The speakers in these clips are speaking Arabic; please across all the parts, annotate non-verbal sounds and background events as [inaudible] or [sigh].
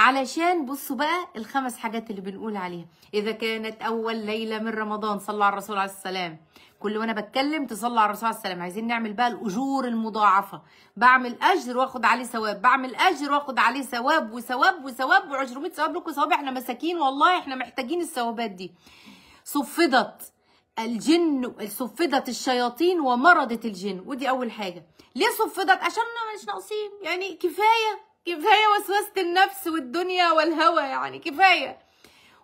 علشان بصوا بقى الخمس حاجات اللي بنقول عليها اذا كانت اول ليله من رمضان صلى على الرسول عليه السلام كل وانا بتكلم تصلى على الرسول عليه السلام عايزين نعمل بقى الاجور المضاعفه بعمل اجر واخد عليه ثواب بعمل اجر واخد عليه ثواب وثواب وثواب و200 ثواب لكم ثواب احنا مساكين والله احنا محتاجين الثوابات دي صفدت الجن صفدت الشياطين ومرضت الجن ودي اول حاجه ليه صفدت عشان مش ناقصين يعني كفايه كفايه وسوسه النفس والدنيا والهوى يعني كفايه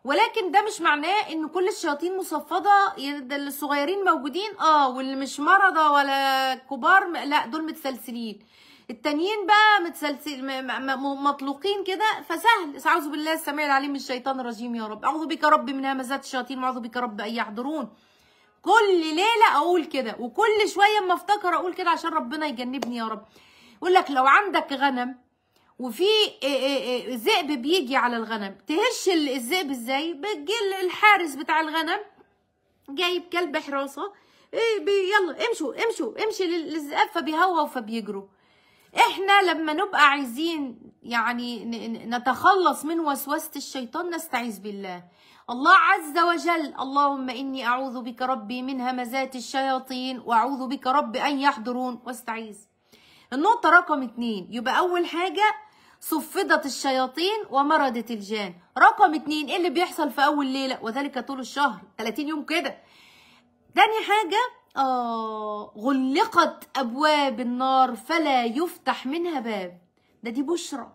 ولكن ده مش معناه ان كل الشياطين مصفده يعني الصغيرين موجودين اه واللي مش مرضى ولا كبار لا دول متسلسلين التانيين بقى متسلسل مطلوقين كده فسهل اعوذ بالله السميع العليم من الشيطان الرجيم يا رب اعوذ بك يا رب من همزات الشياطين اعوذ بك يا رب ان يحضرون كل ليله اقول كده وكل شويه اما افتكر اقول كده عشان ربنا يجنبني يا رب يقول لك لو عندك غنم وفي إيه، إيه، إيه، ذئب بيجي على الغنم تهش الذئب ازاي بتجي الحارس بتاع الغنم جايب كلب حراسه يلا امشوا امشوا امشي للذئاب فبيهووا فبيجروا احنا لما نبقى عايزين يعني نتخلص من وسوسه الشيطان نستعيذ بالله الله عز وجل اللهم اني اعوذ بك ربي من همزات الشياطين واعوذ بك ربي ان يحضرون واستعيذ النقطة رقم اتنين يبقى أول حاجة صفدت الشياطين ومرضت الجان رقم اتنين ايه اللي بيحصل في اول ليله وذلك طول الشهر 30 يوم كده تاني حاجه آه غلقت أبواب النار فلا يفتح منها باب ده دي بشرى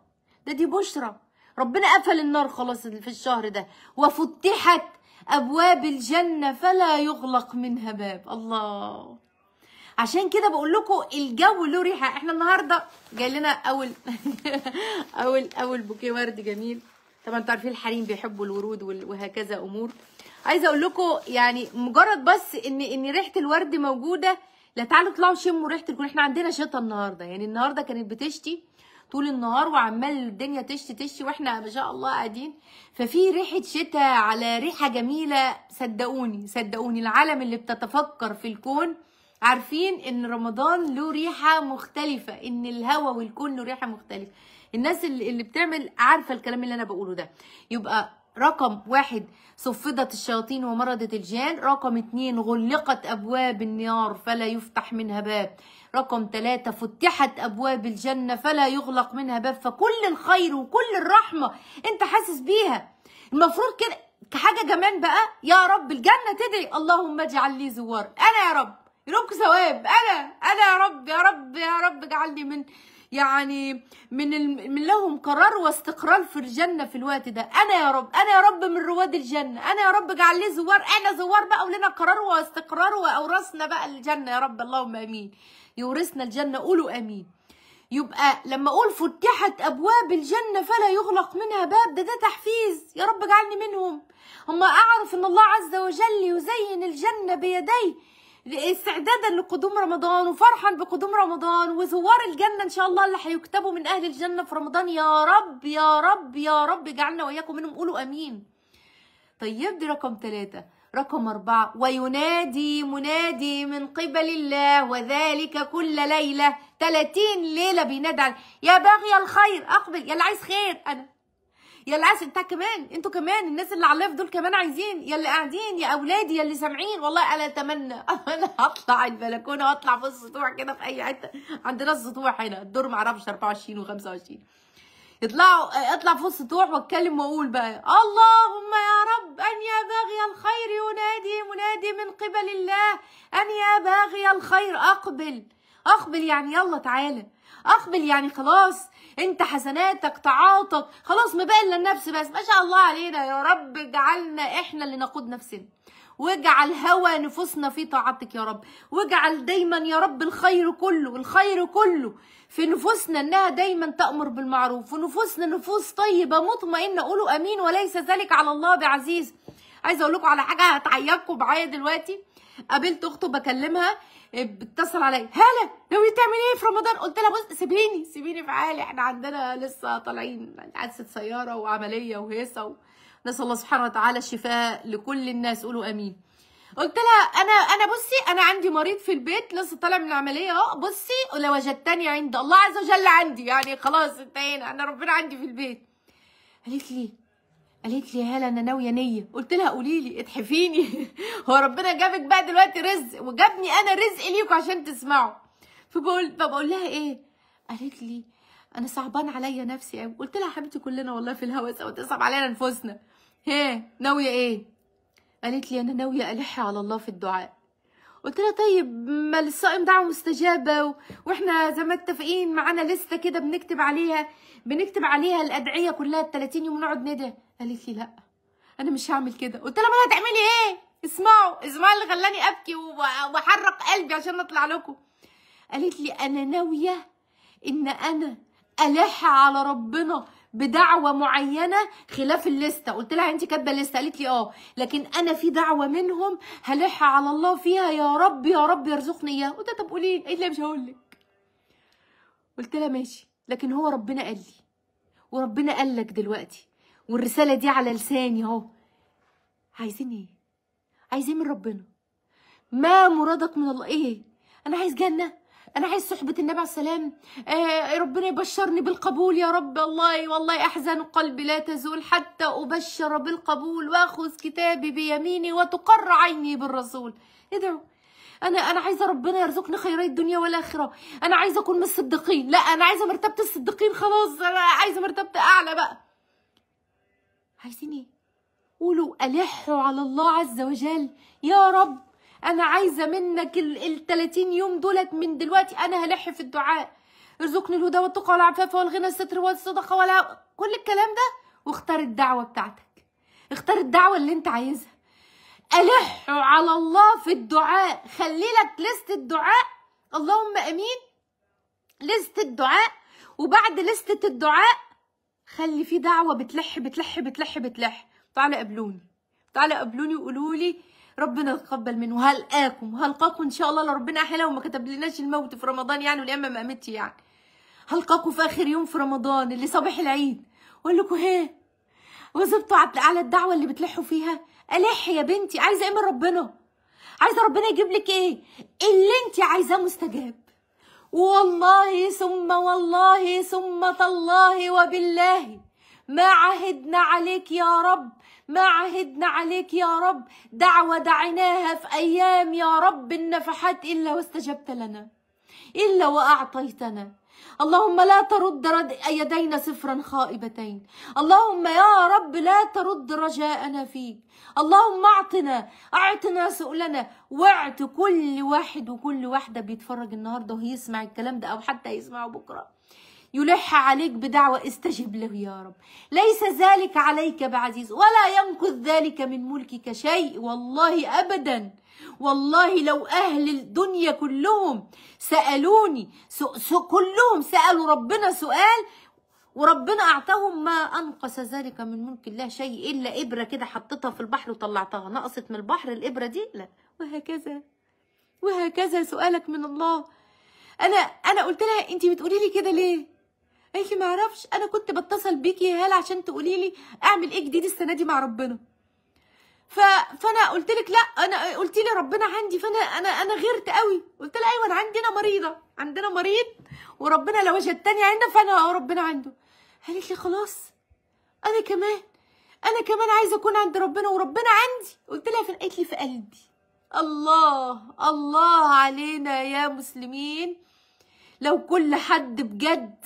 ده دي بشرى ربنا قفل النار خلاص في الشهر ده وفتحت أبواب الجنة فلا يغلق منها باب الله عشان كده بقول لكم الجو له ريحه احنا النهارده جاي لنا اول [laughs] اول اول بوكيه ورد جميل طبعا انتوا عارفين الحريم بيحبوا الورود وهكذا امور عايزه اقول لكم يعني مجرد بس ان ان ريحه الورد موجوده لا تعالوا اطلعوا شموا ريحه الكون احنا عندنا شتاء النهارده يعني النهارده كانت بتشتي طول النهار وعمال الدنيا تشتي تشتي واحنا ما شاء الله قاعدين ففي ريحه شتاء على ريحه جميله صدقوني صدقوني العالم اللي بتتفكر في الكون عارفين ان رمضان له ريحه مختلفه ان الهوا والكون له ريحه مختلفه الناس اللي بتعمل عارفه الكلام اللي انا بقوله ده يبقى رقم واحد صفدت الشياطين ومرضت الجان رقم اتنين غلقت أبواب النار فلا يفتح منها باب رقم ثلاثة فتحت أبواب الجنة فلا يغلق منها باب فكل الخير وكل الرحمة أنت حاسس بيها المفروض كده حاجة كمان بقى يا رب الجنة تدعي اللهم اجعل لي زوار أنا يا رب رب ثواب انا انا يا رب يا رب يا رب اجعلني من يعني من ال... من لهم قرار واستقرار في الجنه في الوقت ده انا يا رب انا يا رب من رواد الجنه انا يا رب اجعل لي زوار انا زوار بقى ولنا قرار واستقرار واورثنا بقى الجنه يا رب اللهم امين يورثنا الجنه قولوا امين يبقى لما اقول فتحت ابواب الجنه فلا يغلق منها باب ده ده تحفيز يا رب اجعلني منهم هم اعرف ان الله عز وجل يزين الجنه بيديه استعدادا لقدوم رمضان وفرحا بقدوم رمضان وزوار الجنه ان شاء الله اللي هيكتبوا من اهل الجنه في رمضان يا رب يا رب يا رب اجعلنا واياكم منهم قولوا امين طيب دي رقم ثلاثة رقم أربعة وينادي منادي من قبل الله وذلك كل ليلة 30 ليلة بينادي يا باغي الخير أقبل يا اللي عايز خير أنا يا اللي عايز انت كمان انتوا كمان الناس اللي على اللايف دول كمان عايزين يا اللي قاعدين يا اولادي يا اللي سامعين والله انا اتمنى [laughs] انا هطلع البلكونه واطلع في السطوع كده في اي حته عندنا السطوع هنا الدور معرفش 24 و25 اطلعوا اطلع في السطوع واتكلم واقول بقى اللهم يا رب ان يا باغي الخير ينادي منادي من قبل الله ان يا باغي الخير اقبل اقبل يعني يلا تعالى اقبل يعني خلاص انت حسناتك تعاطك خلاص ما بقى الا النفس بس ما شاء الله علينا يا رب اجعلنا احنا اللي نقود نفسنا واجعل هوى نفوسنا في طاعتك يا رب واجعل دايما يا رب الخير كله الخير كله في نفوسنا انها دايما تأمر بالمعروف ونفوسنا نفوس طيبة مطمئنة قولوا امين وليس ذلك على الله بعزيز عايزه اقول لكم على حاجه هتعيطكم معايا دلوقتي قابلت اخته بكلمها آه، بتتصل عليا هلا ناوي تعملي ايه في رمضان قلت لها بص سيبيني سيبيني في حالي احنا عندنا لسه طالعين حادثه يعني سياره وعمليه وهيصه و... نسال الله سبحانه وتعالى الشفاء لكل الناس قولوا امين قلت لها انا انا بصي انا عندي مريض في البيت لسه طالع من العمليه اهو بصي لو وجدتني عند الله عز وجل عندي يعني خلاص انتهينا انا ربنا عندي في البيت قالت لي قالت لي هلا انا ناويه نيه قلت لها قولي لي اتحفيني [laughs] هو ربنا جابك بقى دلوقتي رزق وجابني انا رزق ليكوا عشان تسمعوا فبقول فبقول لها ايه قالت لي انا صعبان عليا نفسي قوي قلت لها حبيبتي كلنا والله في الهوا سوا تصعب علينا نفوسنا ها ناويه ايه قالت لي انا ناويه الح على الله في الدعاء قلت لها طيب ما للصائم دعوه مستجابه و... واحنا زي ما اتفقين معانا لسته كده بنكتب عليها بنكتب عليها الادعيه كلها ال 30 يوم نقعد ندعي قالت لي لا انا مش هعمل كده قلت لها ما هتعملي ايه اسمعوا اسمعوا اللي خلاني ابكي واحرق قلبي عشان اطلع لكم قالت لي انا ناويه ان انا الح على ربنا بدعوه معينه خلاف الليسته قلت لها انت كاتبه الليستة قالت لي اه لكن انا في دعوه منهم هلح على الله فيها يا رب يا رب يرزقني اياها قلت لها طب قولي قالت لي مش هقول لك قلت لها ماشي لكن هو ربنا قال لي وربنا قال لك دلوقتي والرسالة دي على لساني اهو عايزين ايه عايزين من ربنا ما مرادك من الله ايه انا عايز جنه انا عايز صحبه النبي عليه السلام آه ربنا يبشرني بالقبول يا رب الله والله احزان قلبي لا تزول حتى ابشر بالقبول واخذ كتابي بيميني وتقر عيني بالرسول ادعو انا انا عايزه ربنا يرزقني خيري الدنيا والاخره انا عايزه اكون من الصديقين لا انا عايزه مرتبه الصديقين خلاص انا عايزه مرتبه اعلى بقى عايزين ايه قولوا ألحوا على الله عز وجل يا رب أنا عايزة منك ال 30 يوم دولت من دلوقتي أنا هلح في الدعاء ارزقني الهدى والتقى والعفاف والغنى الستر والصدقة ولا كل الكلام ده واختار الدعوة بتاعتك اختار الدعوة اللي انت عايزها ألحوا على الله في الدعاء خلي لك لست الدعاء اللهم أمين لست الدعاء وبعد لستة الدعاء خلي في دعوه بتلح بتلح بتلح بتلح تعالى قابلوني تعالى قابلوني وقولوا لي ربنا يتقبل منه وهلقاكم هلقاكم ان شاء الله لو ربنا احلى وما كتب لناش الموت في رمضان يعني والايام ما قامتش يعني هلقاكم في اخر يوم في رمضان اللي صباح العيد واقول لكم ها وظبطوا على الدعوه اللي بتلحوا فيها الح يا بنتي عايزه ايه من ربنا عايزه ربنا يجيب لك ايه اللي انت عايزاه مستجاب والله ثم والله ثم تالله وبالله ما عهدنا عليك يا رب ما عهدنا عليك يا رب دعوة دعناها في أيام يا رب النفحات إلا واستجبت لنا إلا وأعطيتنا اللهم لا ترد رد يدينا صفرا خائبتين اللهم يا رب لا ترد رجاءنا فيك اللهم اعطنا اعطنا سؤلنا وعد كل واحد وكل واحدة بيتفرج النهاردة ويسمع الكلام ده أو حتى يسمعه بكرة يلح عليك بدعوة استجب له يا رب ليس ذلك عليك بعزيز ولا ينقذ ذلك من ملكك شيء والله أبدا والله لو أهل الدنيا كلهم سألوني كلهم سألوا ربنا سؤال وربنا أعطاهم ما أنقص ذلك من ملك الله شيء إلا إبرة كده حطيتها في البحر وطلعتها نقصت من البحر الإبرة دي لا وهكذا وهكذا سؤالك من الله أنا أنا قلت لها أنت بتقولي لي كده ليه؟ انت إيه، ما اعرفش انا كنت بتصل بيكي يا هاله عشان تقولي لي اعمل ايه جديد السنه دي مع ربنا ف... فانا قلت لك لا انا قلت لي ربنا عندي فانا انا انا غيرت قوي قلت لها ايوه انا عندنا مريضه عندنا مريض وربنا لو وجدتني عندنا فانا ربنا عنده قالت لي خلاص انا كمان انا كمان عايزه اكون عند ربنا وربنا عندي قلت لها فين قالت لي في قلبي الله الله علينا يا مسلمين لو كل حد بجد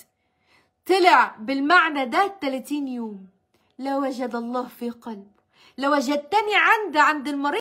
طلع بالمعنى ده 30 يوم لوجد الله في قلب لوجدتني عند عند المريض